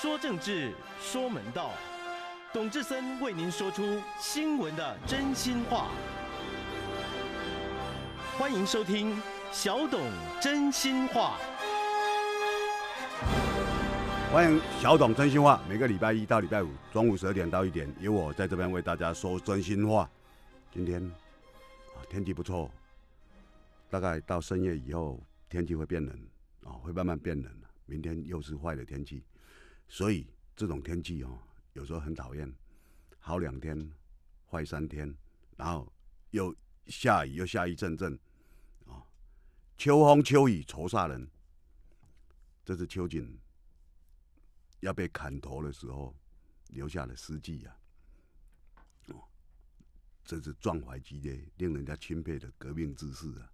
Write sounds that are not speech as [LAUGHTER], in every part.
说政治，说门道，董志森为您说出新闻的真心话。欢迎收听小董真心话。欢迎小董真心话，每个礼拜一到礼拜五中午十二点到一点，有我在这边为大家说真心话。今天啊天气不错，大概到深夜以后天气会变冷啊，会慢慢变冷明天又是坏的天气。所以这种天气哦，有时候很讨厌，好两天，坏三天，然后又下雨，又下一阵阵，啊，秋风秋雨愁煞人，这是秋瑾要被砍头的时候留下的诗句啊，哦，这是壮怀激烈、令人家钦佩的革命志士啊，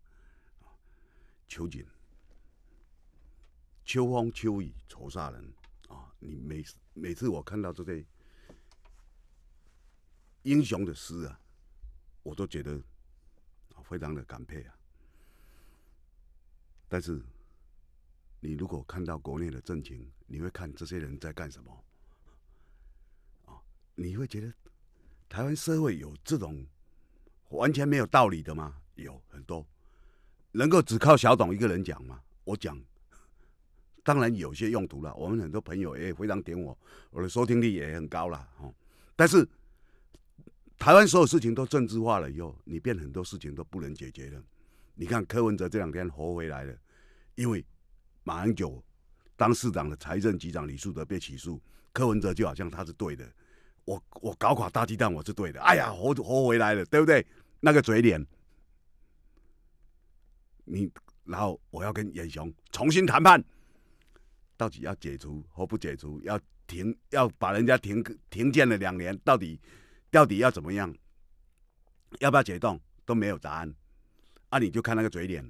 秋瑾，秋风秋雨愁煞人。你每每次我看到这些英雄的诗啊，我都觉得啊非常的感佩啊。但是你如果看到国内的政情，你会看这些人在干什么？啊，你会觉得台湾社会有这种完全没有道理的吗？有很多能够只靠小董一个人讲吗？我讲。当然有些用途了，我们很多朋友也非常点我，我的收听率也很高了但是台湾所有事情都政治化了以后，你变很多事情都不能解决了。你看柯文哲这两天活回来了，因为马英九当市长的财政局长李树德被起诉，柯文哲就好像他是对的，我我搞垮大鸡蛋我是对的，哎呀活活回来了，对不对？那个嘴脸，你然后我要跟严雄重新谈判。到底要解除或不解除？要停？要把人家停停建了两年，到底到底要怎么样？要不要解冻？都没有答案。那你就看那个嘴脸。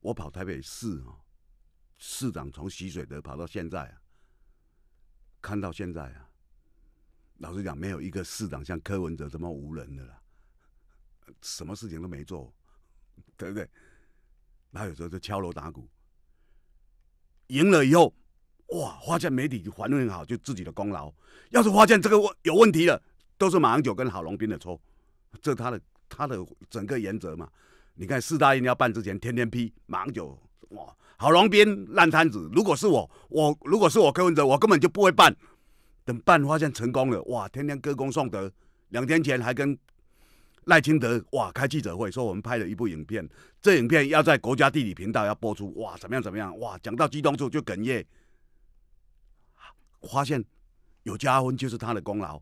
我跑台北市啊，市长从习水德跑到现在啊，看到现在啊，老实讲，没有一个市长像柯文哲这么无能的啦，什么事情都没做，对不对？然后有时候就敲锣打鼓。赢了以后，哇！发现媒体反应好，就自己的功劳。要是发现这个问有问题了，都是马英九跟郝龙斌的错。这他的他的整个原则嘛。你看四大运要办之前，天天批马英九哇，郝龙斌烂摊子。如果是我，我如果是我柯文哲，我根本就不会办。等办发现成功了，哇！天天歌功颂德。两天前还跟。赖清德哇，开记者会说我们拍了一部影片，这影片要在国家地理频道要播出，哇，怎么样怎么样，哇，讲到激动处就哽咽，发现有加分就是他的功劳，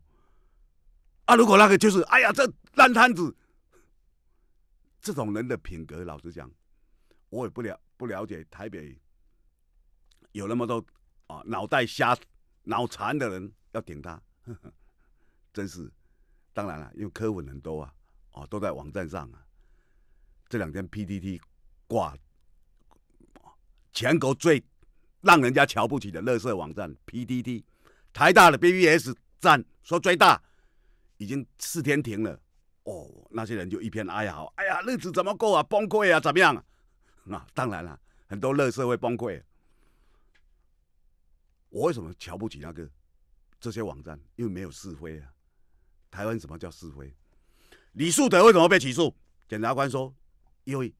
啊，如果那个就是哎呀，这烂摊子，这种人的品格，老实讲，我也不了不了解，台北有那么多啊脑袋瞎、脑残的人要顶他，[LAUGHS] 真是，当然了，因为科文很多啊。哦，都在网站上啊！这两天 PTT 挂全国最让人家瞧不起的乐色网站 PTT，台大的 BBS 站说最大，已经四天停了。哦，那些人就一片哀嚎：“哎呀，日子怎么过啊？崩溃啊，怎么样？” [LAUGHS] 那当然了，很多乐色会崩溃。我为什么瞧不起那个这些网站？因为没有是非啊。台湾什么叫是非？李树德为什么被起诉？检察官说，因为，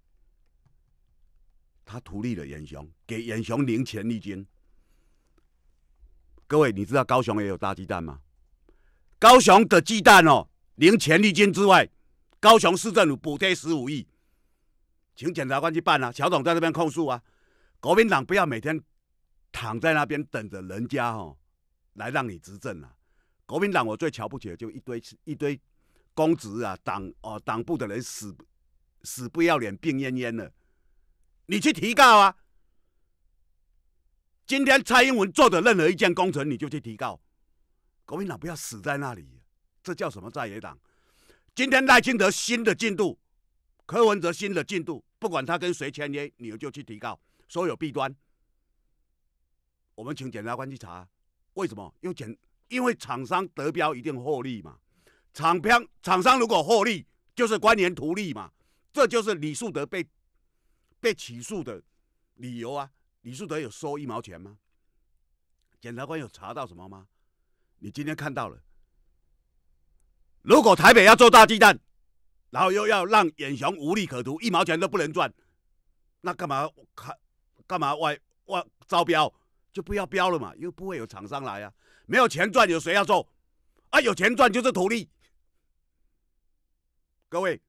他图利了严雄，给严雄零钱一斤。各位，你知道高雄也有大鸡蛋吗？高雄的鸡蛋哦，零钱一斤之外，高雄市政府补贴十五亿，请检察官去办啊！小董在这边控诉啊！国民党不要每天躺在那边等着人家哦来让你执政啊！国民党我最瞧不起的就一堆一堆。公职啊，党哦，党部的人死死不要脸，病恹恹的，你去提告啊！今天蔡英文做的任何一件工程，你就去提告，国民党不要死在那里，这叫什么在野党？今天赖清德新的进度，柯文哲新的进度，不管他跟谁签约，你就去提告，所有弊端，我们请检察官去查，为什么？因为检，因为厂商得标一定获利嘛。厂商厂商如果获利，就是官员图利嘛，这就是李树德被被起诉的理由啊。李树德有收一毛钱吗？检察官有查到什么吗？你今天看到了。如果台北要做大鸡蛋，然后又要让眼雄无利可图，一毛钱都不能赚，那干嘛看？干嘛外外招标就不要标了嘛，又不会有厂商来呀，没有钱赚，有谁要做？啊，有钱赚就是图利。各位，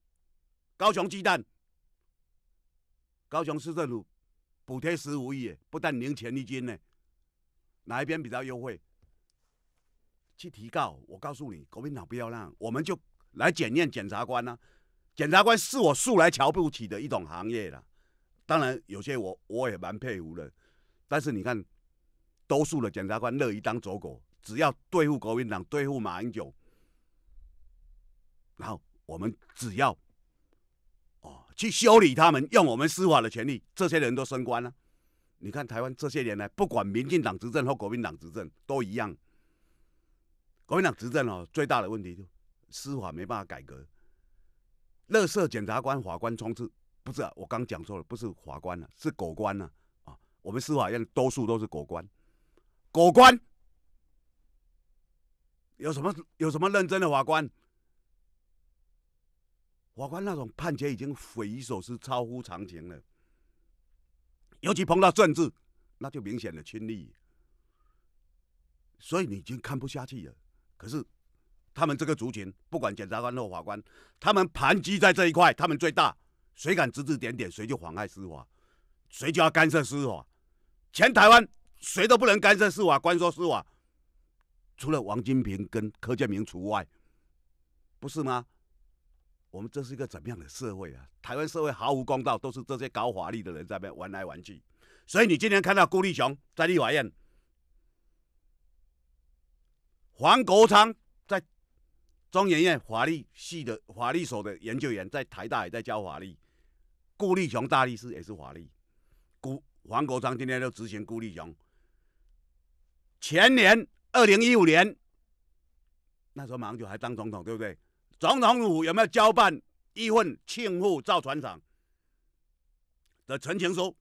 高雄鸡蛋，高雄市政府补贴十五亿，不但零钱一斤呢，哪一边比较优惠？去提告！我告诉你，国民党不要让，我们就来检验检察官了。检察官是我素来瞧不起的一种行业了，当然有些我我也蛮佩服的，但是你看，多数的检察官乐意当走狗，只要对付国民党，对付马英九，然后。我们只要，哦，去修理他们，用我们司法的权利，这些人都升官了。你看台湾这些年来，不管民进党执政或国民党执政都一样。国民党执政哦，最大的问题就司法没办法改革，乐色检察官、法官充斥。不是啊，我刚讲错了，不是法官了，是狗官了啊。我们司法院多数都是狗官，狗官有什么有什么认真的法官？法官那种判决已经匪夷所思、超乎常情了，尤其碰到政治，那就明显的亲历。所以你已经看不下去了。可是，他们这个族群，不管检察官或法官，他们盘踞在这一块，他们最大。谁敢指指点点，谁就妨碍司法，谁就要干涉司法。全台湾谁都不能干涉司法，官说司法，除了王金平跟柯建明除外，不是吗？我们这是一个怎么样的社会啊？台湾社会毫无公道，都是这些高华丽的人在那边玩来玩去。所以你今天看到顾立雄在立法院，黄国昌在中研院法律系的法律所的研究员在台大也在教法律，顾立雄大律师也是法律。顾黄国昌今天就执行顾立雄。前年二零一五年，那时候马上就还当总统，对不对？总统府有没有交办一份庆富造船厂的陈情书？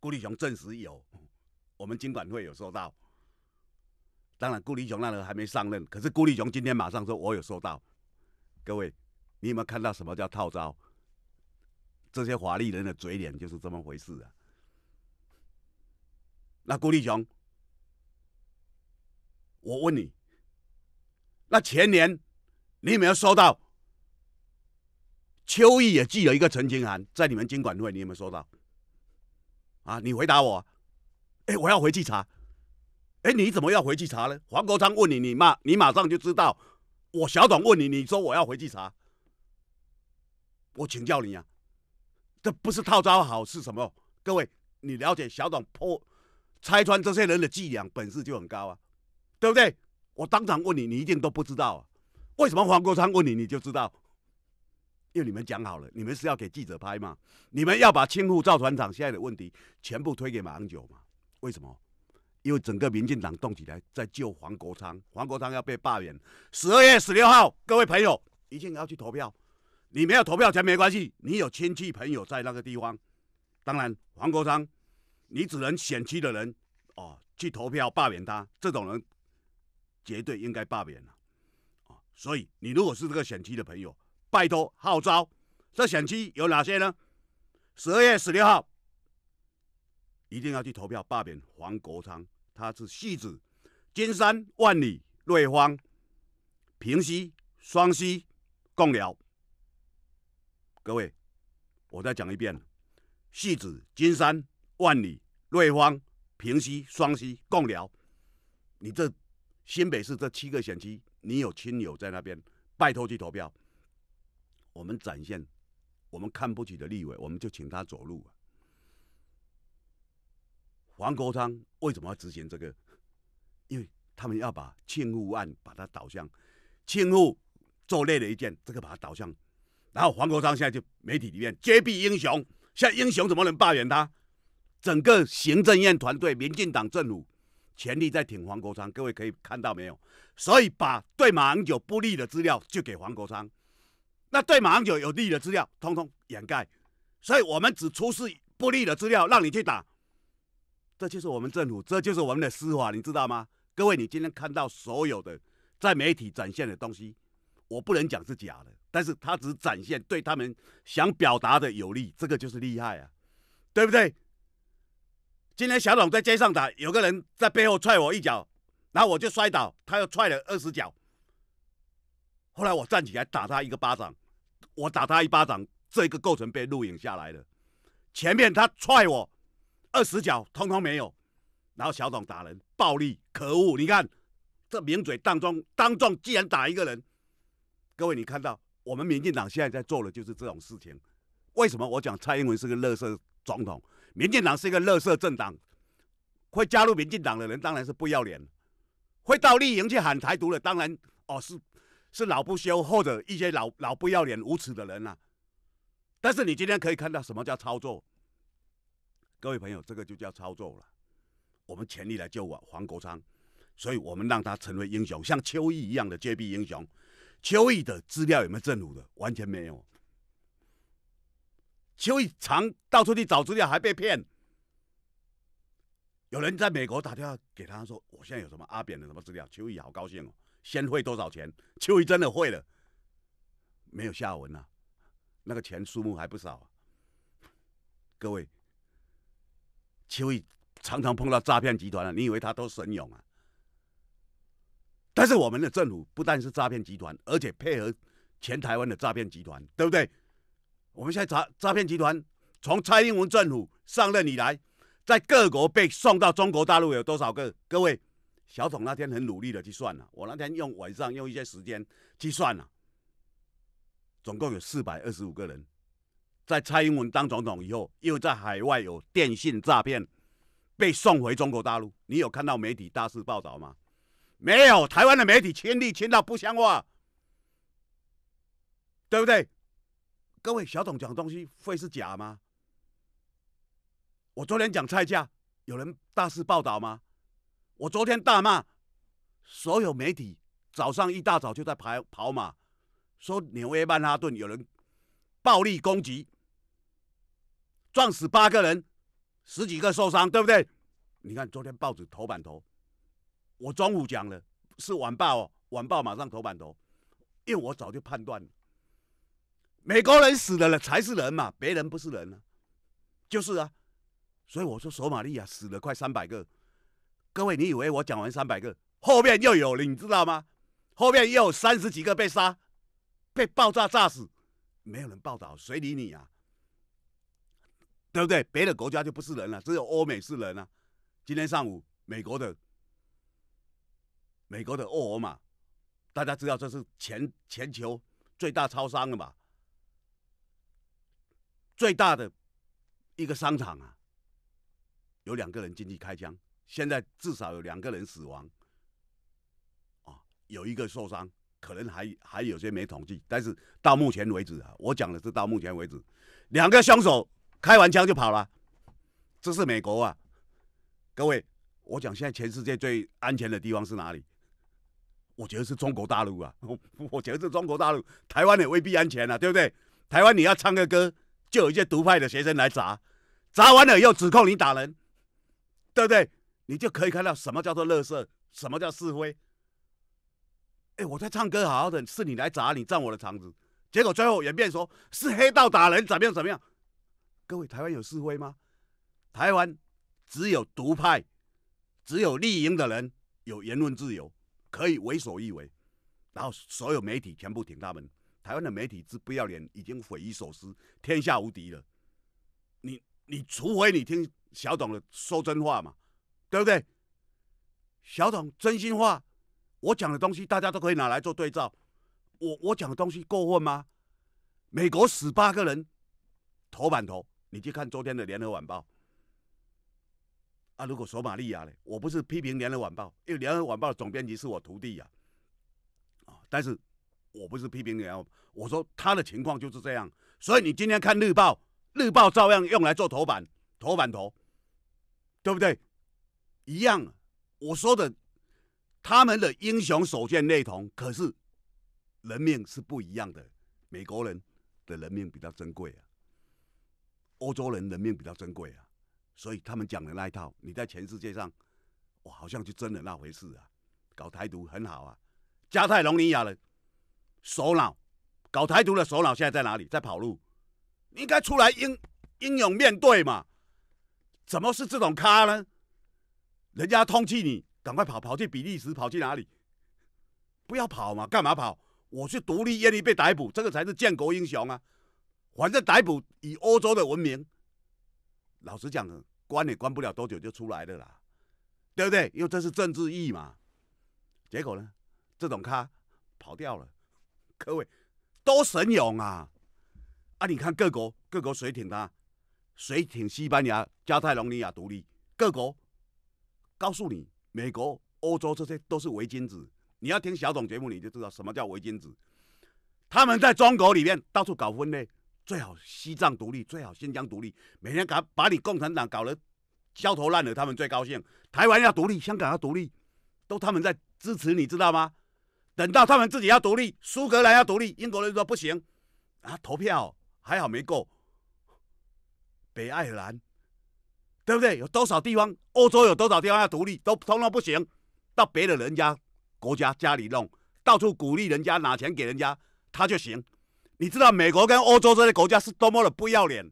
顾立雄证实有，我们经管会有收到。当然，顾立雄那人还没上任，可是顾立雄今天马上说，我有收到。各位，你有有看到什么叫套招？这些华丽人的嘴脸就是这么回事啊！那顾立雄，我问你，那前年？你有没有收到？秋意也寄了一个澄清函在你们经管会，你有没有收到？啊，你回答我。哎，我要回去查。哎，你怎么要回去查呢？黄国昌问你，你骂你马上就知道。我小董问你，你说我要回去查。我请教你啊，这不是套招好是什么？各位，你了解小董破拆穿这些人的伎俩，本事就很高啊，对不对？我当场问你，你一定都不知道啊。为什么黄国昌问你，你就知道？因为你们讲好了，你们是要给记者拍嘛？你们要把清埔造船厂现在的问题全部推给马英九嘛？为什么？因为整个民进党动起来，在救黄国昌，黄国昌要被罢免。十二月十六号，各位朋友，一定要去投票。你没有投票权没关系，你有亲戚朋友在那个地方。当然，黄国昌，你只能选区的人哦去投票罢免他。这种人绝对应该罢免了。所以，你如果是这个选区的朋友，拜托号召。这选区有哪些呢？十二月十六号一定要去投票罢免黄国昌，他是戏子金山万里瑞芳平西双溪共寮。各位，我再讲一遍，戏子金山万里瑞芳平西双溪共寮。你这新北市这七个选区。你有亲友在那边，拜托去投票。我们展现我们看不起的立委，我们就请他走路。黄国昌为什么要执行这个？因为他们要把庆户案把它导向庆户做累了一件，这个把它导向。然后黄国昌现在就媒体里面揭弊英雄，现在英雄怎么能罢免他？整个行政院团队、民进党政府。权力在挺黄国昌，各位可以看到没有？所以把对马英九不利的资料就给黄国昌，那对马英九有利的资料通通掩盖，所以我们只出示不利的资料让你去打，这就是我们政府，这就是我们的司法，你知道吗？各位，你今天看到所有的在媒体展现的东西，我不能讲是假的，但是他只展现对他们想表达的有利，这个就是厉害啊，对不对？今天小董在街上打，有个人在背后踹我一脚，然后我就摔倒，他又踹了二十脚。后来我站起来打他一个巴掌，我打他一巴掌，这个构成被录影下来了。前面他踹我二十脚，通通没有。然后小董打人，暴力可恶！你看，这名嘴当众当众竟然打一个人，各位你看到我们民进党现在在做的就是这种事情。为什么我讲蔡英文是个乐色总统？民进党是一个乐色政党，会加入民进党的人当然是不要脸，会倒立营去喊台独的当然哦是是老不羞或者一些老老不要脸无耻的人啊。但是你今天可以看到什么叫操作？各位朋友，这个就叫操作了。我们全力来救黄国昌，所以我们让他成为英雄，像邱毅一样的绝弊英雄。邱毅的资料有没有正路的？完全没有。邱毅常到处去找资料，还被骗。有人在美国打电话给他说：“我现在有什么阿扁的什么资料？”邱毅好高兴哦，先汇多少钱？邱毅真的汇了，没有下文了。那个钱数目还不少。各位，邱毅常常碰到诈骗集团了，你以为他都神勇啊？但是我们的政府不但是诈骗集团，而且配合全台湾的诈骗集团，对不对？我们现在查诈骗集团，从蔡英文政府上任以来，在各国被送到中国大陆有多少个？各位，小董那天很努力的去算了，我那天用晚上用一些时间去算了，总共有四百二十五个人，在蔡英文当总统以后，又在海外有电信诈骗被送回中国大陆。你有看到媒体大肆报道吗？没有，台湾的媒体亲力亲到不像话，对不对？各位，小董讲东西会是假吗？我昨天讲菜价，有人大肆报道吗？我昨天大骂所有媒体，早上一大早就在跑跑马，说纽约曼哈顿有人暴力攻击，撞死八个人，十几个受伤，对不对？你看昨天报纸头版头，我中午讲了，是晚报哦，晚报马上头版头，因为我早就判断。美国人死了了才是人嘛，别人不是人呢，就是啊，所以我说索马利亚死了快三百个，各位你以为我讲完三百个后面又有了你知道吗？后面又有三十几个被杀，被爆炸炸死，没有人报道，谁理你啊？对不对？别的国家就不是人了，只有欧美是人啊。今天上午美国的美国的沃尔玛，大家知道这是全全球最大超商的吧？最大的一个商场啊，有两个人进去开枪，现在至少有两个人死亡。啊，有一个受伤，可能还还有些没统计，但是到目前为止啊，我讲的是到目前为止，两个凶手开完枪就跑了，这是美国啊。各位，我讲现在全世界最安全的地方是哪里？我觉得是中国大陆啊，[LAUGHS] 我觉得是中国大陆，台湾也未必安全啊，对不对？台湾你要唱个歌。就有一些独派的学生来砸，砸完了又指控你打人，对不对？你就可以看到什么叫做乐色，什么叫示威。哎，我在唱歌好好的，是你来砸，你占我的场子，结果最后演变说是黑道打人，怎么样怎么样？各位，台湾有示威吗？台湾只有独派，只有立营的人有言论自由，可以为所欲为，然后所有媒体全部挺他们。台湾的媒体之不要脸，已经匪夷所思，天下无敌了。你你除非你听小董的说真话嘛，对不对？小董真心话，我讲的东西大家都可以拿来做对照。我我讲的东西过分吗？美国十八个人，头版头，你去看昨天的联合晚报。啊，如果索马利亚呢？我不是批评联合晚报，因为联合晚报的总编辑是我徒弟呀。啊，但是。我不是批评你哦，我说他的情况就是这样，所以你今天看日报，日报照样用来做头版，头版头，对不对？一样。我说的，他们的英雄所见略同，可是人命是不一样的。美国人的人命比较珍贵啊，欧洲人人命比较珍贵啊，所以他们讲的那一套，你在全世界上，我好像就真的那回事啊。搞台独很好啊，加泰隆尼亚人。首脑，搞台独的首脑现在在哪里？在跑路，应该出来英英勇面对嘛？怎么是这种咖呢？人家通缉你，赶快跑，跑去比利时，跑去哪里？不要跑嘛，干嘛跑？我去独立，愿意被逮捕，这个才是建国英雄啊！反正逮捕以欧洲的文明，老实讲关也关不了多久就出来的啦，对不对？因为这是政治义嘛。结果呢，这种咖跑掉了。各位都神勇啊！啊，你看各国，各国谁挺他？谁挺西班牙、加泰罗尼亚独立？各国告诉你，美国、欧洲这些都是伪君子。你要听小董节目，你就知道什么叫伪君子。他们在中国里面到处搞分裂，最好西藏独立，最好新疆独立，每天搞把你共产党搞得焦头烂额，他们最高兴。台湾要独立，香港要独立，都他们在支持，你知道吗？等到他们自己要独立，苏格兰要独立，英国人说不行，啊，投票还好没够。北爱尔兰，对不对？有多少地方，欧洲有多少地方要独立，都通通不行。到别的人家国家家里弄，到处鼓励人家拿钱给人家，他就行。你知道美国跟欧洲这些国家是多么的不要脸，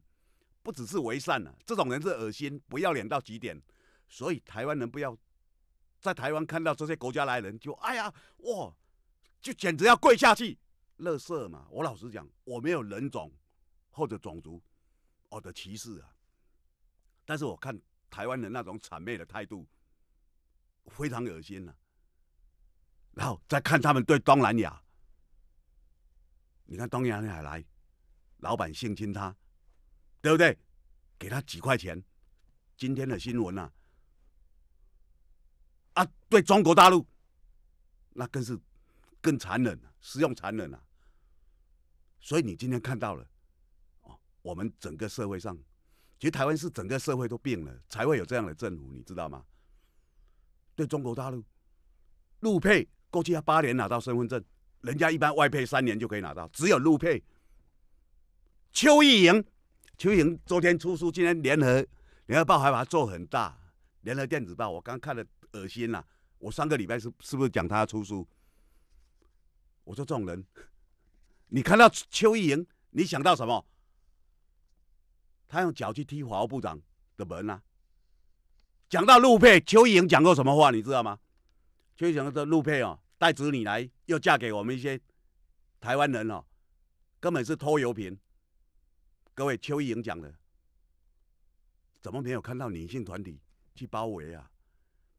不只是为善啊，这种人是恶心，不要脸到极点。所以台湾人不要在台湾看到这些国家来人就哎呀，哇！就简直要跪下去，乐色嘛！我老实讲，我没有人种或者种族我的歧视啊，但是我看台湾人那种谄媚的态度，非常恶心呐。然后再看他们对东南亚，你看东南亚来，老板性侵他，对不对？给他几块钱，今天的新闻啊，啊，对中国大陆，那更是。更残忍，使用残忍啊！所以你今天看到了，哦，我们整个社会上，其实台湾是整个社会都病了，才会有这样的政府，你知道吗？对中国大陆，陆配过去要八年拿到身份证，人家一般外配三年就可以拿到，只有陆配。邱毅莹，邱莹昨天出书，今天联合联合报还把它做很大，联合电子报我刚看了，恶心了。我上个礼拜是是不是讲他出书？我说：这种人，[LAUGHS] 你看到邱意莹，你想到什么？他用脚去踢华务部长的门啊！讲到陆佩，邱意莹讲过什么话，你知道吗？邱意莹说：“陆佩哦，带子女来，要嫁给我们一些台湾人哦，根本是拖油瓶。”各位，邱意莹讲的，怎么没有看到女性团体去包围啊？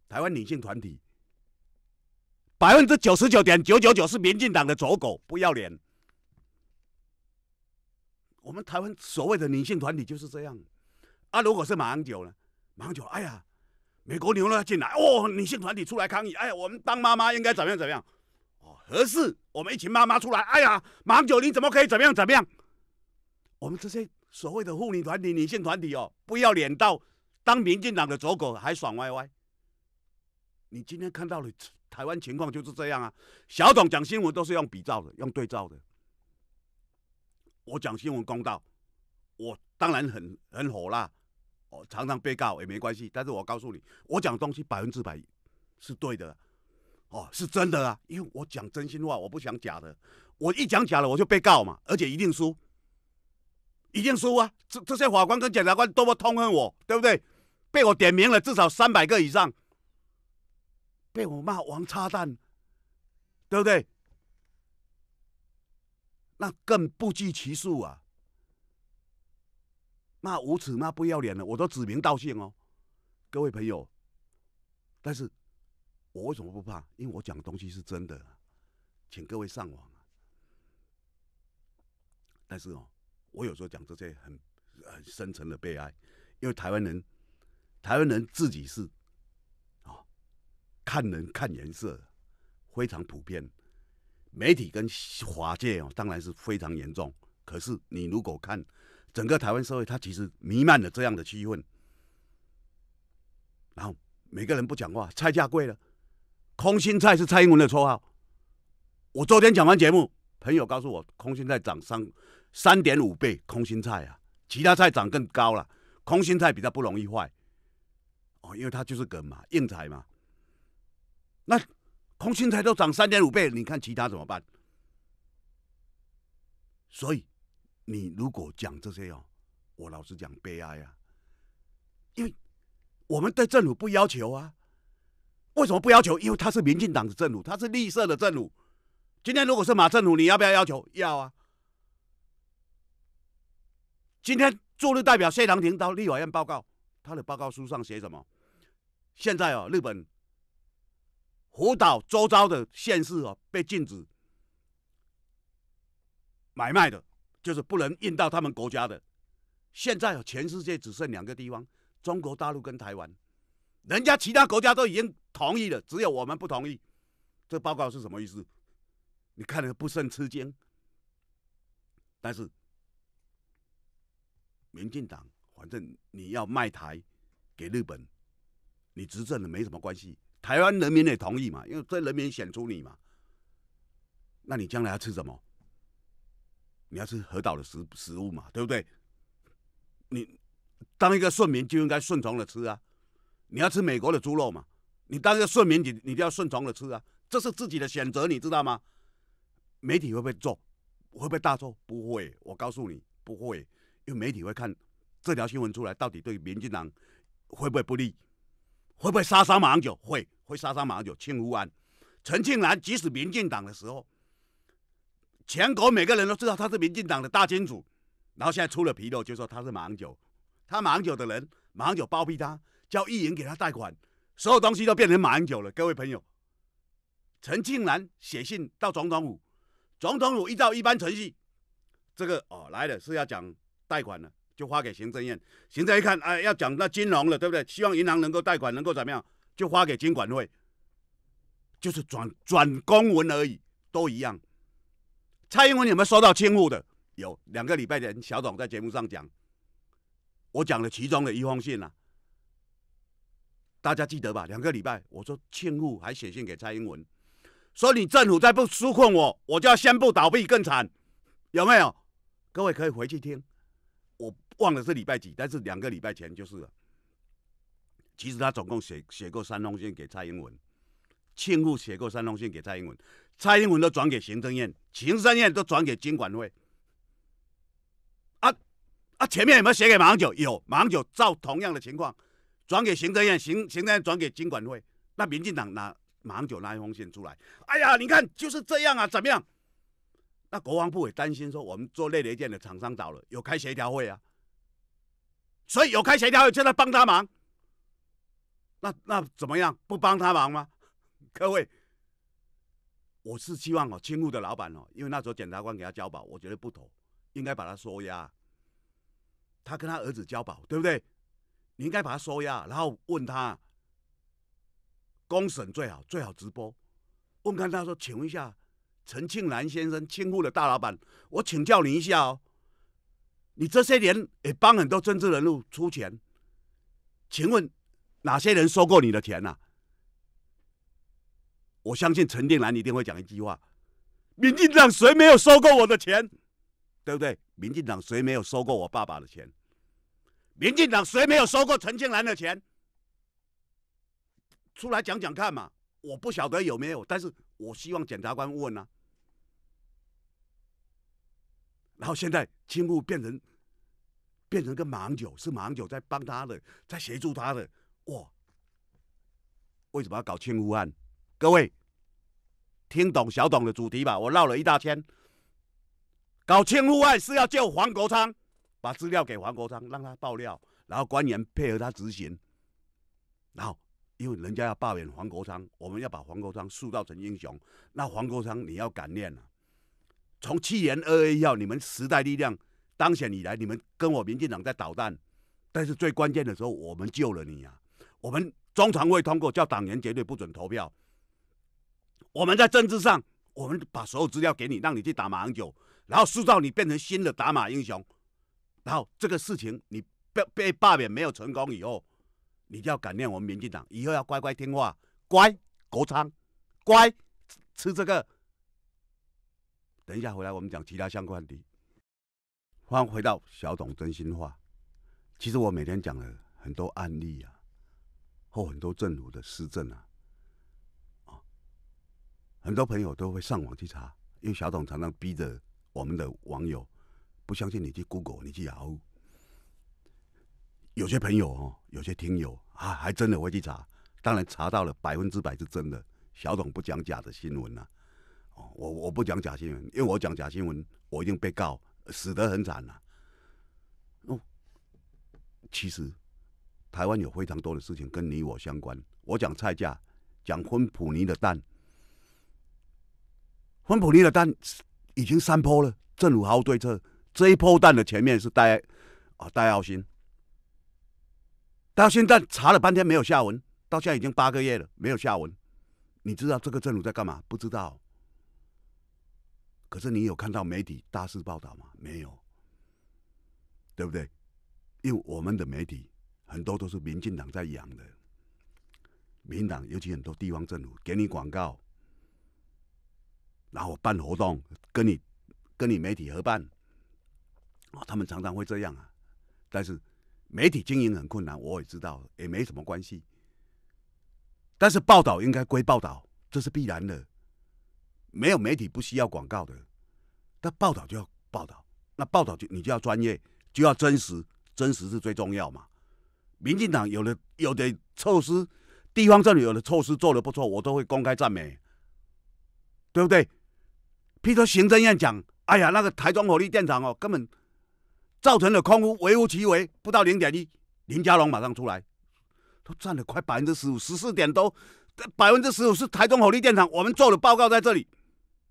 台湾女性团体。百分之九十九点九九九是民进党的走狗，不要脸。我们台湾所谓的女性团体就是这样。啊，如果是马英九呢？马英九，哎呀，美国牛肉要进来，哦，女性团体出来抗议，哎呀，我们当妈妈应该怎么样怎么样？哦，合适，我们一群妈妈出来，哎呀，马英九你怎么可以怎么样怎么样？我们这些所谓的妇女团体、女性团体哦，不要脸到当民进党的走狗还爽歪歪。你今天看到的台湾情况就是这样啊！小董讲新闻都是用比照的，用对照的。我讲新闻公道，我当然很很火辣，我常常被告也没关系。但是我告诉你，我讲东西百分之百是对的，哦，是真的啊！因为我讲真心话，我不想假的。我一讲假了，我就被告嘛，而且一定输，一定输啊！这这些法官跟检察官多么痛恨我，对不对？被我点名了至少三百个以上。被我骂王八蛋，对不对？那更不计其数啊！骂无耻、骂不要脸的，我都指名道姓哦，各位朋友。但是，我为什么不怕？因为我讲的东西是真的，请各位上网啊。但是哦，我有时候讲这些很、很深层的悲哀，因为台湾人，台湾人自己是。看人看颜色，非常普遍。媒体跟华界哦，当然是非常严重。可是你如果看整个台湾社会，它其实弥漫了这样的气氛。然后每个人不讲话，菜价贵了。空心菜是蔡英文的绰号。我昨天讲完节目，朋友告诉我，空心菜涨三三点五倍。空心菜啊，其他菜涨更高了。空心菜比较不容易坏，哦，因为它就是梗嘛，硬菜嘛。那空心菜都涨三点五倍，你看其他怎么办？所以你如果讲这些哦，我老实讲悲哀啊，因为，我们对政府不要求啊，为什么不要求？因为他是民进党的政府，他是绿色的政府。今天如果是马政府，你要不要要求？要啊。今天驻日代表谢长廷到立法院报告，他的报告书上写什么？现在哦，日本。福岛周遭的县市哦，被禁止买卖的，就是不能运到他们国家的。现在全世界只剩两个地方：中国大陆跟台湾。人家其他国家都已经同意了，只有我们不同意。这报告是什么意思？你看了不甚吃惊。但是，民进党，反正你要卖台给日本，你执政的没什么关系。台湾人民也同意嘛，因为这人民选出你嘛，那你将来要吃什么？你要吃核岛的食食物嘛，对不对？你当一个顺民就应该顺从的吃啊。你要吃美国的猪肉嘛？你当一个顺民，你你就要顺从的吃啊。这是自己的选择，你知道吗？媒体会不会做？会不会大做？不会，我告诉你不会，因为媒体会看这条新闻出来到底对民进党会不会不利。会不会杀伤马英九？会会杀伤马英九。清乌安、陈庆南，即使民进党的时候，全国每个人都知道他是民进党的大金主。然后现在出了纰漏，就说他是马英九，他马英九的人，马英九包庇他，叫议员给他贷款，所有东西都变成马英九了。各位朋友，陈庆南写信到总统府，总统府依照一般程序，这个哦来了是要讲贷款了。就发给行政院，行政院一看，哎，要讲到金融了，对不对？希望银行能够贷款，能够怎么样？就发给监管会，就是转转公文而已，都一样。蔡英文有没有收到亲户的？有两个礼拜前，小董在节目上讲，我讲了其中的一封信了，大家记得吧？两个礼拜，我说庆沪还写信给蔡英文，说你政府再不纾困我，我就要宣布倒闭，更惨，有没有？各位可以回去听。忘了是礼拜几，但是两个礼拜前就是了。其实他总共写写过三封信给蔡英文，庆父写过三封信给蔡英文，蔡英文都转给行政院，行政院都转给经管会。啊啊，前面有没有写给马英九？有，马英九照同样的情况转给行政院，行行政院转给经管会。那民进党拿马英九拿一封信出来，哎呀，你看就是这样啊，怎么样？那国防部也担心说，我们做内雷件的厂商倒了，有开协调会啊。所以有开协调，有就在帮他忙。那那怎么样？不帮他忙吗？[LAUGHS] 各位，我是希望哦，青沪的老板哦，因为那时候检察官给他交保，我觉得不妥，应该把他收押。他跟他儿子交保，对不对？你应该把他收押，然后问他，公审最好，最好直播。问看他说，请问一下，陈庆兰先生，青沪的大老板，我请教你一下哦。你这些年也帮很多政治人物出钱，请问哪些人收过你的钱呢？我相信陈建兰一定会讲一句话：民进党谁没有收过我的钱？对不对？民进党谁没有收过我爸爸的钱？民进党谁没有收过陈建兰的钱？出来讲讲看嘛！我不晓得有没有，但是我希望检察官问啊。然后现在青木变成，变成个盲酒，是盲酒在帮他的，在协助他的。哇，为什么要搞青木案？各位，听懂小董的主题吧？我绕了一大圈，搞青木案是要救黄国昌，把资料给黄国昌，让他爆料，然后官员配合他执行。然后，因为人家要罢免黄国昌，我们要把黄国昌塑造成英雄。那黄国昌你要敢念啊？从去年二一号，你们时代力量当选以来，你们跟我民进党在捣蛋，但是最关键的时候，我们救了你啊！我们中常会通过叫党员绝对不准投票。我们在政治上，我们把所有资料给你，让你去打马英九，然后塑造你变成新的打马英雄。然后这个事情你被被罢免没有成功以后，你就要感念我们民进党，以后要乖乖听话，乖国昌，乖吃这个。等一下回来，我们讲其他相关的欢迎回到小董真心话。其实我每天讲了很多案例啊，或很多政府的施政啊，啊，很多朋友都会上网去查，因为小董常常逼着我们的网友不相信你去 Google，你去 Yahoo。有些朋友哦，有些听友啊，还真的会去查。当然查到了，百分之百是真的。小董不讲假的新闻啊。哦，我我不讲假新闻，因为我讲假新闻，我已经被告，死得很惨了。哦，其实台湾有非常多的事情跟你我相关，我讲菜价，讲芬普尼的蛋，芬普尼的蛋已经三破了，政府毫无对策，这一波蛋的前面是戴啊戴耀新，到现在查了半天没有下文，到现在已经八个月了没有下文，你知道这个政府在干嘛？不知道。可是你有看到媒体大肆报道吗？没有，对不对？因为我们的媒体很多都是民进党在养的，民党尤其很多地方政府给你广告，然后办活动，跟你跟你媒体合办，啊，他们常常会这样啊。但是媒体经营很困难，我也知道，也没什么关系。但是报道应该归报道，这是必然的。没有媒体不需要广告的，那报道就要报道，那报道就你就要专业，就要真实，真实是最重要嘛。民进党有的有的措施，地方政府有的措施做的不错，我都会公开赞美，对不对？譬如说行政院讲，哎呀，那个台中火力电厂哦，根本造成了空污，微乎其微，不到零点一，林佳龙马上出来，都占了快百分之十五，十四点多，百分之十五是台中火力电厂，我们做的报告在这里。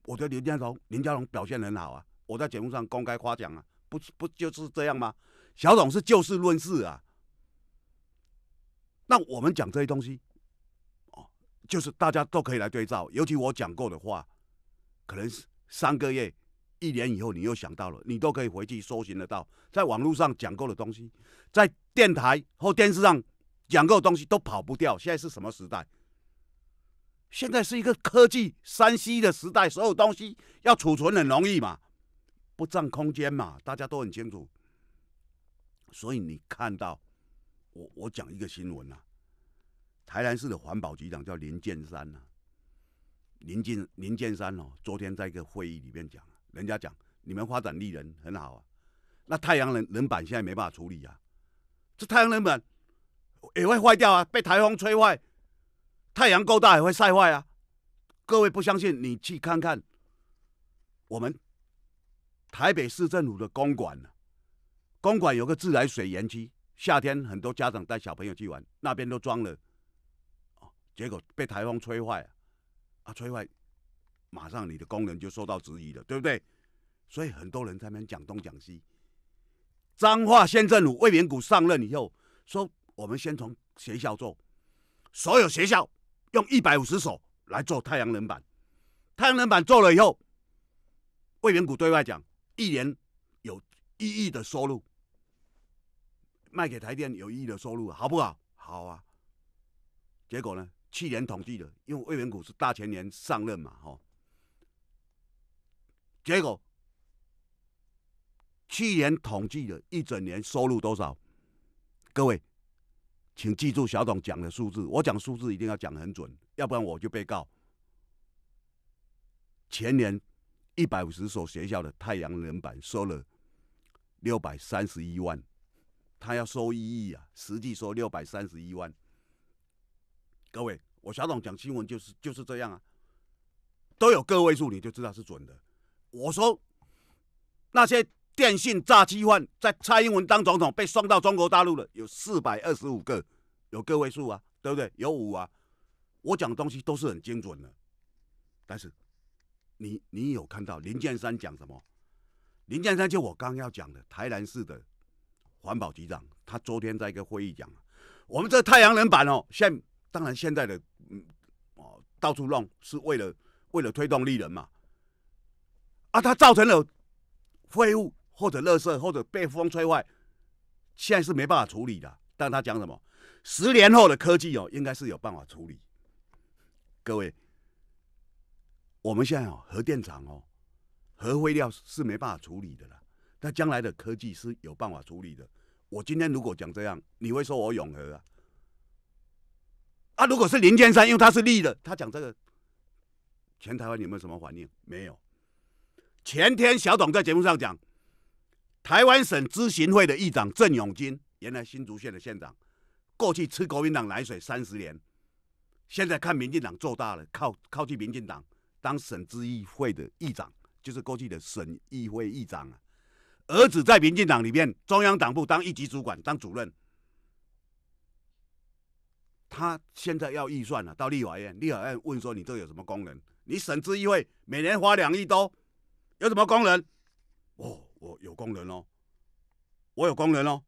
我得林家栋，林家栋表现很好啊，我在节目上公开夸奖啊，不不就是这样吗？小董是就事论事啊。那我们讲这些东西，哦，就是大家都可以来对照，尤其我讲过的话，可能三个月、一年以后你又想到了，你都可以回去搜寻得到，在网络上讲过的东西，在电台或电视上讲过东西都跑不掉。现在是什么时代？现在是一个科技三 C 的时代，所有东西要储存很容易嘛，不占空间嘛，大家都很清楚。所以你看到，我我讲一个新闻啊，台南市的环保局长叫林建山呐，林建林建山哦，昨天在一个会议里面讲，人家讲你们发展利人很好啊，那太阳能能板现在没办法处理啊，这太阳能板也会坏掉啊，被台风吹坏。太阳够大，也会晒坏啊！各位不相信，你去看看我们台北市政府的公馆，公馆有个自来水园区，夏天很多家长带小朋友去玩，那边都装了，哦，结果被台风吹坏，啊，吹坏，马上你的功能就受到质疑了，对不对？所以很多人在那边讲东讲西。彰化县政府魏明谷上任以后，说我们先从学校做，所有学校。用一百五十首来做太阳能板，太阳能板做了以后，魏元谷对外讲，一年有一亿的收入，卖给台电有一亿的收入，好不好？好啊。结果呢？去年统计的，因为魏元谷是大前年上任嘛，吼。结果去年统计的一整年收入多少？各位？请记住小董讲的数字，我讲数字一定要讲很准，要不然我就被告。前年一百五十所学校的太阳能板收了六百三十一万，他要收一亿啊，实际收六百三十一万。各位，我小董讲新闻就是就是这样啊，都有个位数，你就知道是准的。我说那些。电信诈欺犯在蔡英文当总统被送到中国大陆的有四百二十五个，有个位数啊，对不对？有五啊。我讲东西都是很精准的，但是你你有看到林建山讲什么？林建山就我刚要讲的，台南市的环保局长，他昨天在一个会议讲，我们这太阳能板哦，现当然现在的嗯哦到处弄是为了为了推动利人嘛，啊，他造成了废物。或者热射，或者被风吹坏，现在是没办法处理的。但他讲什么？十年后的科技哦，应该是有办法处理。各位，我们现在哦，核电厂哦，核废料是没办法处理的了。但将来的科技是有办法处理的。我今天如果讲这样，你会说我永和啊？啊，如果是林建山，因为他是立的，他讲这个，全台湾有没有什么反应？没有。前天小董在节目上讲。台湾省咨询会的议长郑永金，原来新竹县的县长，过去吃国民党奶水三十年，现在看民进党做大了，靠靠近民进党当省咨议会的议长，就是过去的省议会议长啊。儿子在民进党里面中央党部当一级主管当主任，他现在要预算了，到立法院，立法院问说你这有什么功能？你省咨议会每年花两亿多，有什么功能？”哦。我有工人哦，我有工人哦，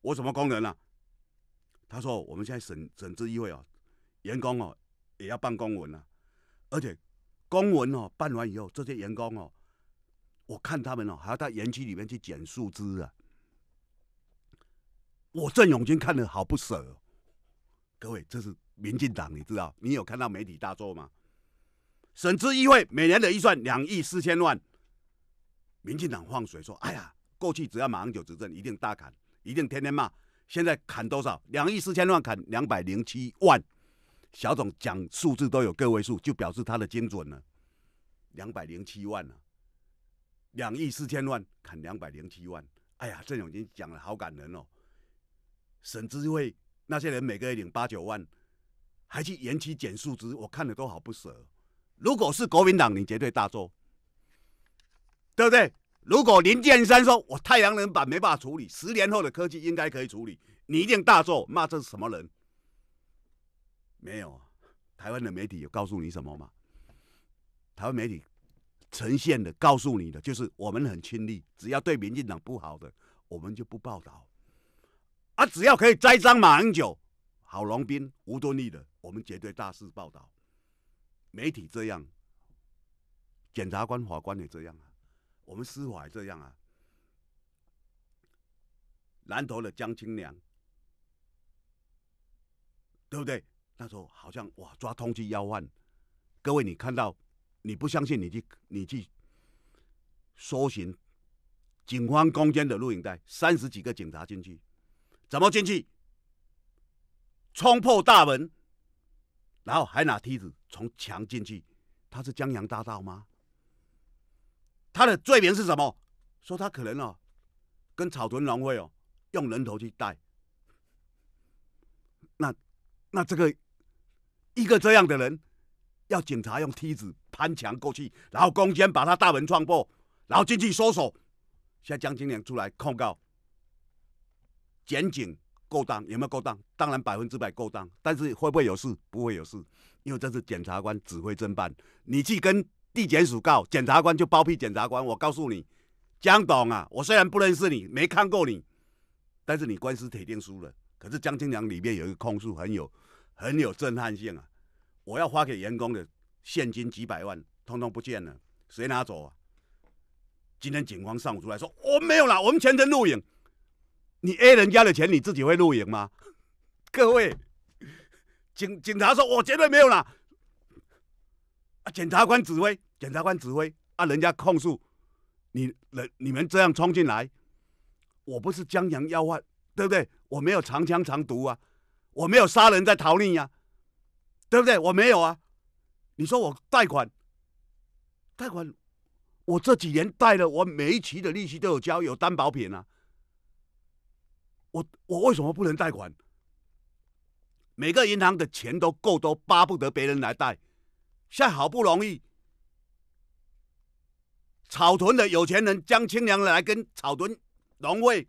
我什么工人啊？他说我们现在省省直议会哦，员工哦也要办公文啊，而且公文哦办完以后，这些员工哦，我看他们哦还要到园区里面去捡树枝啊。我郑永军看了好不舍哦，各位，这是民进党，你知道？你有看到媒体大作吗？省直议会每年的预算两亿四千万。民进党放水说：“哎呀，过去只要马英九执政，一定大砍，一定天天骂。现在砍多少？两亿四千万砍两百零七万。小总讲数字都有个位数，就表示他的精准了。两百零七万啊，两亿四千万砍两百零七万。哎呀，郑永金讲了好感人哦。省智慧那些人每个月领八九万，还去延期减数值，我看了都好不舍。如果是国民党，你绝对大做。”对不对？如果林建山说“我太阳能板没办法处理，十年后的科技应该可以处理”，你一定大做骂这是什么人？没有，台湾的媒体有告诉你什么吗？台湾媒体呈现的、告诉你的，就是我们很亲力，只要对民进党不好的，我们就不报道。啊，只要可以栽赃马英九、郝龙斌、吴敦义的，我们绝对大肆报道。媒体这样，检察官、法官也这样啊。我们司法还这样啊？南头的江青娘，对不对？那时候好像哇，抓通缉要犯。各位，你看到，你不相信，你去，你去搜寻警方攻坚的录影带，三十几个警察进去，怎么进去？冲破大门，然后还拿梯子从墙进去。他是江洋大盗吗？他的罪名是什么？说他可能哦，跟草屯农会哦，用人头去带。那那这个一个这样的人，要警察用梯子攀墙过去，然后攻坚把他大门撞破，然后进去搜索。现在江青年出来控告检警勾当有没有勾当？当然百分之百勾当，但是会不会有事？不会有事，因为这是检察官指挥侦办，你去跟。地检署告检察官就包庇检察官，我告诉你，江董啊，我虽然不认识你，没看过你，但是你官司铁定输了。可是江青良里面有一个控诉很有很有震撼性啊，我要发给员工的现金几百万，通通不见了，谁拿走啊？今天警方上午出来说我没有了，我们全程录影，你 A 人家的钱你自己会录影吗？各位，警警察说，我绝对没有了。啊！检察官指挥，检察官指挥啊！人家控诉你，人你们这样冲进来，我不是江洋要犯，对不对？我没有长枪长毒啊，我没有杀人在逃匿呀，对不对？我没有啊！你说我贷款，贷款，我这几年贷的，我每一期的利息都有交，有担保品啊。我我为什么不能贷款？每个银行的钱都够多，巴不得别人来贷。现在好不容易，草屯的有钱人江青良来跟草屯农会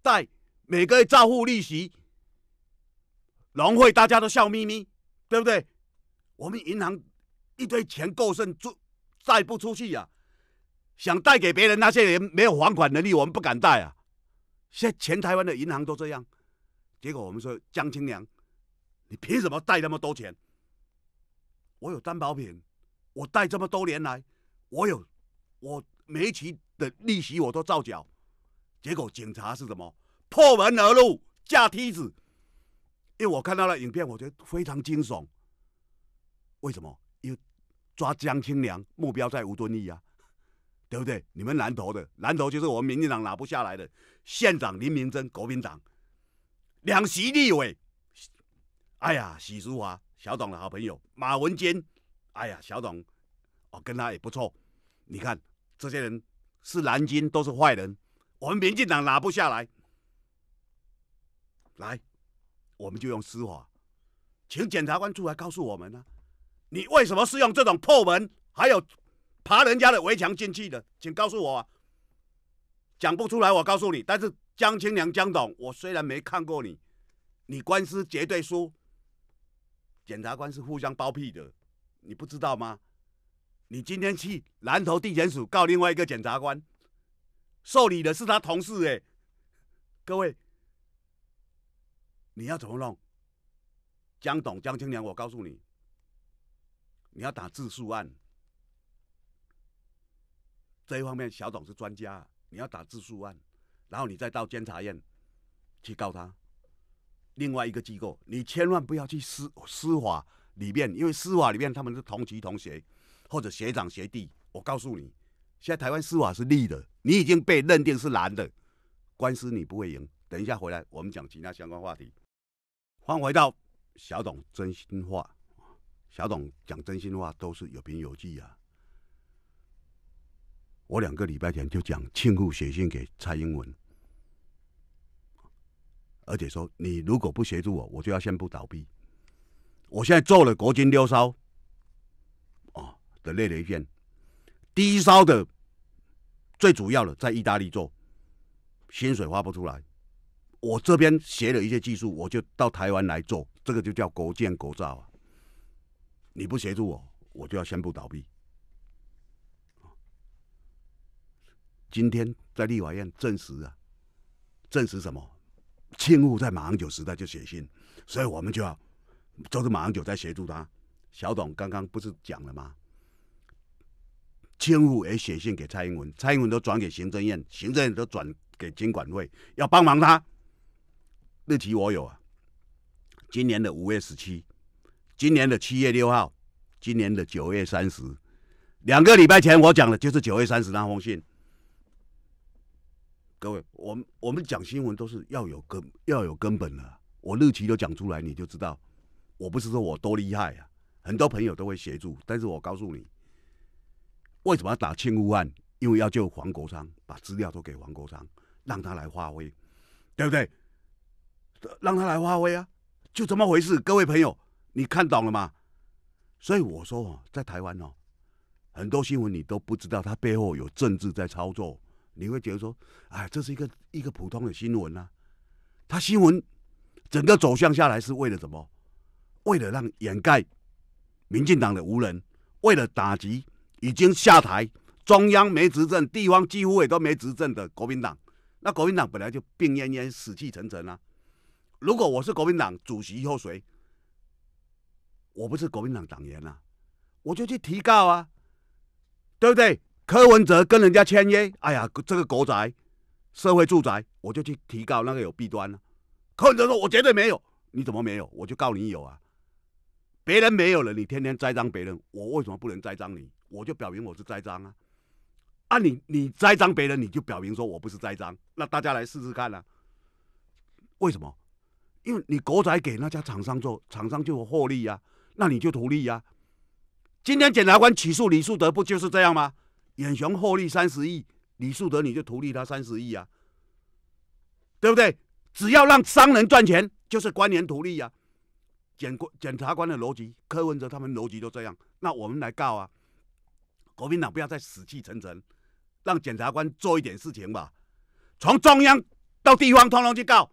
贷每个月照付利息，农会大家都笑眯眯，对不对？我们银行一堆钱够剩，出贷不出去呀？想贷给别人，那些人没有还款能力，我们不敢贷啊。现全台湾的银行都这样，结果我们说江青良，你凭什么贷那么多钱？我有担保品，我贷这么多年来，我有我每一期的利息我都照缴，结果警察是什么？破门而入，架梯子。因为我看到了影片，我觉得非常惊悚。为什么？因为抓江青良，目标在吴敦义啊，对不对？你们南投的南投就是我们民进党拿不下来的县长林明珍，国民党两席立委，哎呀，许淑华。小董的好朋友马文坚，哎呀，小董，我跟他也不错。你看这些人是南京，都是坏人，我们民进党拿不下来。来，我们就用司法，请检察官出来告诉我们啊，你为什么是用这种破门，还有爬人家的围墙进去的？请告诉我啊，讲不出来，我告诉你。但是江青良、江总，我虽然没看过你，你官司绝对输。检察官是互相包庇的，你不知道吗？你今天去南投地检署告另外一个检察官，受理的是他同事哎，各位，你要怎么弄？江董、江青莲，我告诉你，你要打自诉案，这一方面小董是专家，你要打自诉案，然后你再到监察院去告他。另外一个机构，你千万不要去司司法里面，因为司法里面他们是同级同学或者学长学弟。我告诉你，现在台湾司法是立的，你已经被认定是男的，官司你不会赢。等一下回来我们讲其他相关话题。换回到小董真心话，小董讲真心话都是有凭有据啊。我两个礼拜前就讲，庆父写信给蔡英文。而且说，你如果不协助我，我就要宣布倒闭。我现在做了国军六烧，哦的那一件，低烧的最主要的在意大利做，薪水发不出来。我这边学了一些技术，我就到台湾来做，这个就叫国建国造啊。你不协助我，我就要宣布倒闭。今天在立法院证实啊，证实什么？庆务在马航九时代就写信，所以我们就要就是马航九在协助他。小董刚刚不是讲了吗？庆务也写信给蔡英文，蔡英文都转给行政院，行政院都转给监管会，要帮忙他。日期我有啊，今年的五月十七，今年的七月六号，今年的九月三十，两个礼拜前我讲的就是九月三十那封信。各位，我们我们讲新闻都是要有根要有根本的，我日期都讲出来，你就知道。我不是说我多厉害啊，很多朋友都会协助。但是我告诉你，为什么要打庆务案？因为要救黄国昌，把资料都给黄国昌，让他来发挥，对不对？让他来发挥啊，就这么回事。各位朋友，你看懂了吗？所以我说，哦，在台湾哦，很多新闻你都不知道，他背后有政治在操作。你会觉得说，哎，这是一个一个普通的新闻啊。他新闻整个走向下来是为了什么？为了让掩盖民进党的无人，为了打击已经下台、中央没执政、地方几乎也都没执政的国民党。那国民党本来就病恹恹、死气沉沉啊。如果我是国民党主席或谁，我不是国民党党员啊，我就去提告啊，对不对？柯文哲跟人家签约，哎呀，这个国宅、社会住宅，我就去提高那个有弊端了。柯文哲说：“我绝对没有。”你怎么没有？我就告你有啊！别人没有了，你天天栽赃别人，我为什么不能栽赃你？我就表明我是栽赃啊！啊，你你栽赃别人，你就表明说我不是栽赃。那大家来试试看啊！为什么？因为你国宅给那家厂商做，厂商就有获利呀，那你就图利呀。今天检察官起诉李树德，不就是这样吗？远雄获利三十亿，李树德你就图利他三十亿啊，对不对？只要让商人赚钱，就是官员图利啊。检检察官的逻辑，柯文哲他们逻辑都这样，那我们来告啊！国民党不要再死气沉沉，让检察官做一点事情吧。从中央到地方，通通去告。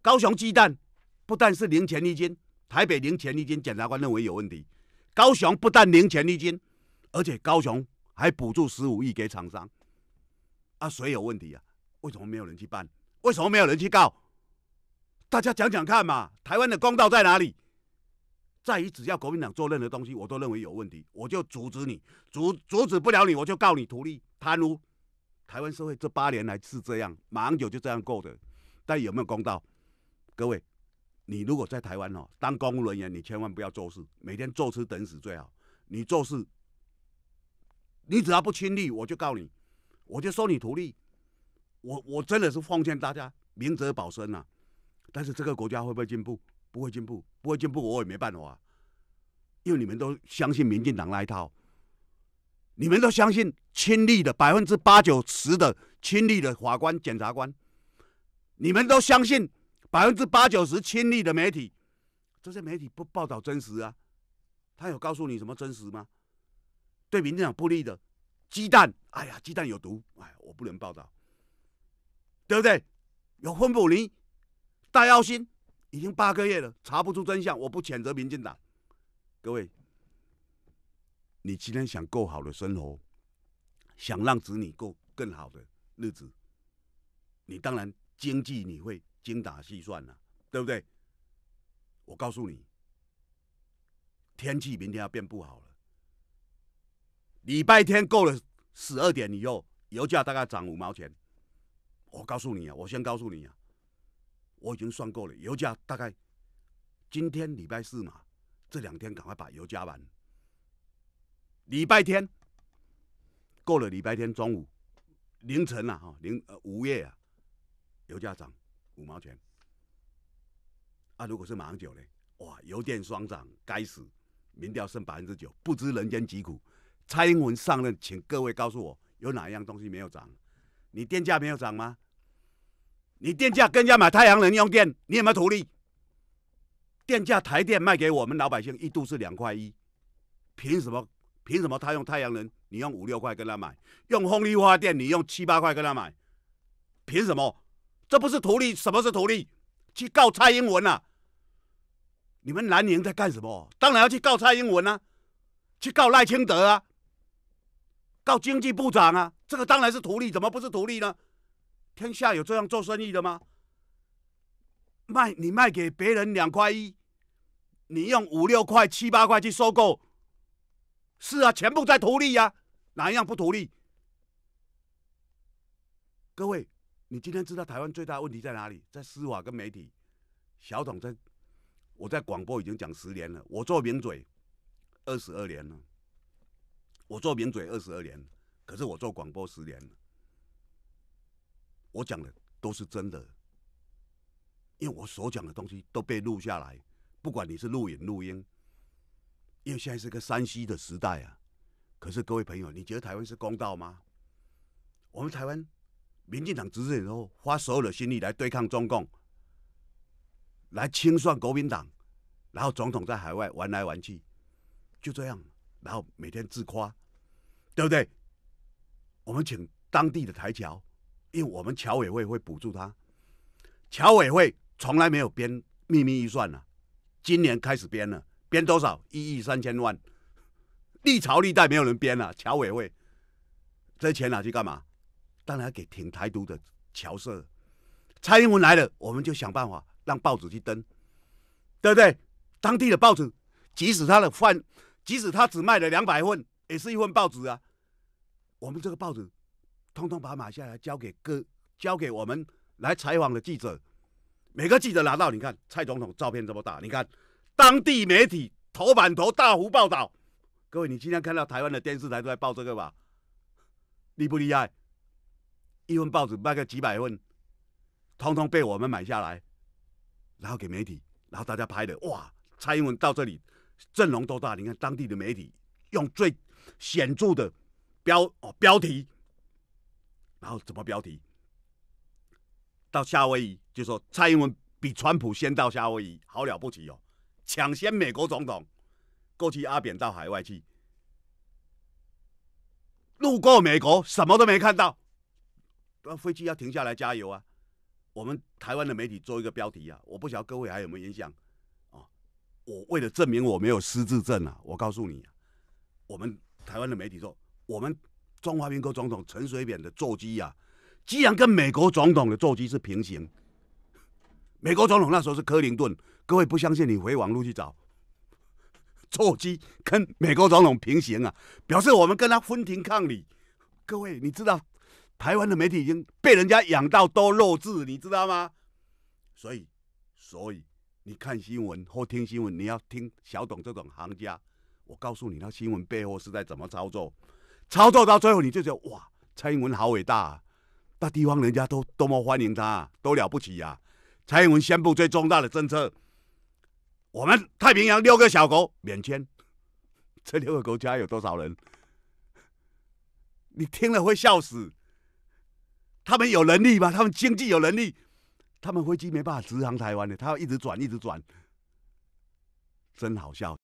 高雄鸡蛋不但是零钱一斤，台北零钱一斤，检察官认为有问题。高雄不但零钱一斤。而且高雄还补助十五亿给厂商，啊，谁有问题啊？为什么没有人去办？为什么没有人去告？大家讲讲看嘛！台湾的公道在哪里？在于只要国民党做任何东西，我都认为有问题，我就阻止你，阻阻止不了你，我就告你图利贪污。台湾社会这八年来是这样，马英九就这样过的，但有没有公道？各位，你如果在台湾哦，当公务人员，你千万不要做事，每天坐吃等死最好。你做事。你只要不亲历，我就告你，我就收你徒弟。我我真的是奉劝大家明哲保身啊！但是这个国家会不会进步？不会进步，不会进步，我也没办法，因为你们都相信民进党那一套，你们都相信亲历的百分之八九十的亲历的法官、检察官，你们都相信百分之八九十亲历的媒体，这些媒体不报道真实啊？他有告诉你什么真实吗？对民进党不利的鸡蛋，哎呀，鸡蛋有毒，哎，我不能报道，对不对？有分布离，大妖心，已经八个月了，查不出真相，我不谴责民进党。各位，你今天想过好的生活，想让子女过更好的日子，你当然经济你会精打细算了，对不对？我告诉你，天气明天要变不好了。礼拜天过了十二点以后，油价大概涨五毛钱。我告诉你啊，我先告诉你啊，我已经算过了，油价大概今天礼拜四嘛，这两天赶快把油加完。礼拜天过了，礼拜天中午、凌晨啊，哈，零呃午夜啊，油价涨五毛钱。啊，如果是上九呢？哇，油电双涨，该死！民调剩百分之九，不知人间疾苦。蔡英文上任，请各位告诉我，有哪一样东西没有涨？你电价没有涨吗？你电价跟人家买太阳能用电，你有没有图利？电价台电卖给我们老百姓一度是两块一，凭什么？凭什么他用太阳能，你用五六块跟他买？用风力发电你用七八块跟他买？凭什么？这不是图利？什么是图利？去告蔡英文啊！你们南宁在干什么？当然要去告蔡英文啊，去告赖清德啊！告经济部长啊，这个当然是图利，怎么不是图利呢？天下有这样做生意的吗？卖你卖给别人两块一，你用五六块、七八块去收购，是啊，全部在图利呀，哪样不图利？各位，你今天知道台湾最大的问题在哪里？在司法跟媒体，小董在，我在广播已经讲十年了，我做名嘴二十二年了。我做名嘴二十二年，可是我做广播十年。我讲的都是真的，因为我所讲的东西都被录下来，不管你是录影、录音。因为现在是个山西的时代啊。可是各位朋友，你觉得台湾是公道吗？我们台湾民进党执政以后，花所有的心力来对抗中共，来清算国民党，然后总统在海外玩来玩去，就这样，然后每天自夸。对不对？我们请当地的台侨，因为我们侨委会会补助他。侨委会从来没有编秘密预算啊，今年开始编了，编多少？一亿三千万。历朝历代没有人编了，侨委会这钱拿去干嘛？当然给挺台独的侨社。蔡英文来了，我们就想办法让报纸去登，对不对？当地的报纸，即使他的饭，即使他只卖了两百份。也是一份报纸啊，我们这个报纸，通通把它买下来，交给哥，交给我们来采访的记者。每个记者拿到，你看蔡总统照片这么大，你看当地媒体头版头大幅报道。各位，你今天看到台湾的电视台都在报这个吧？厉不厉害？一份报纸卖个几百份，通通被我们买下来，然后给媒体，然后大家拍的。哇，蔡英文到这里阵容多大？你看当地的媒体用最。显著的标哦标题，然后怎么标题？到夏威夷就说蔡英文比川普先到夏威夷，好了不起哦，抢先美国总统。过去阿扁到海外去，路过美国什么都没看到，那飞机要停下来加油啊。我们台湾的媒体做一个标题啊，我不晓得各位还有没有印象啊？我为了证明我没有失智症啊，我告诉你，我们。台湾的媒体说，我们中华民国总统陈水扁的座机呀，既然跟美国总统的座机是平行。美国总统那时候是克林顿，各位不相信，你回网络去找。座机跟美国总统平行啊，表示我们跟他分庭抗礼。各位，你知道台湾的媒体已经被人家养到都弱智，你知道吗？所以，所以你看新闻或听新闻，你要听小董这种行家。我告诉你，那新闻背后是在怎么操作？操作到最后，你就觉得哇，蔡英文好伟大，那地方人家都多么欢迎他，都了不起呀！蔡英文宣布最重大的政策，我们太平洋六个小国，免签，这六个国家有多少人？你听了会笑死。他们有能力吗？他们经济有能力？他们飞机没办法直航台湾的，他要一直转，一直转，真好笑。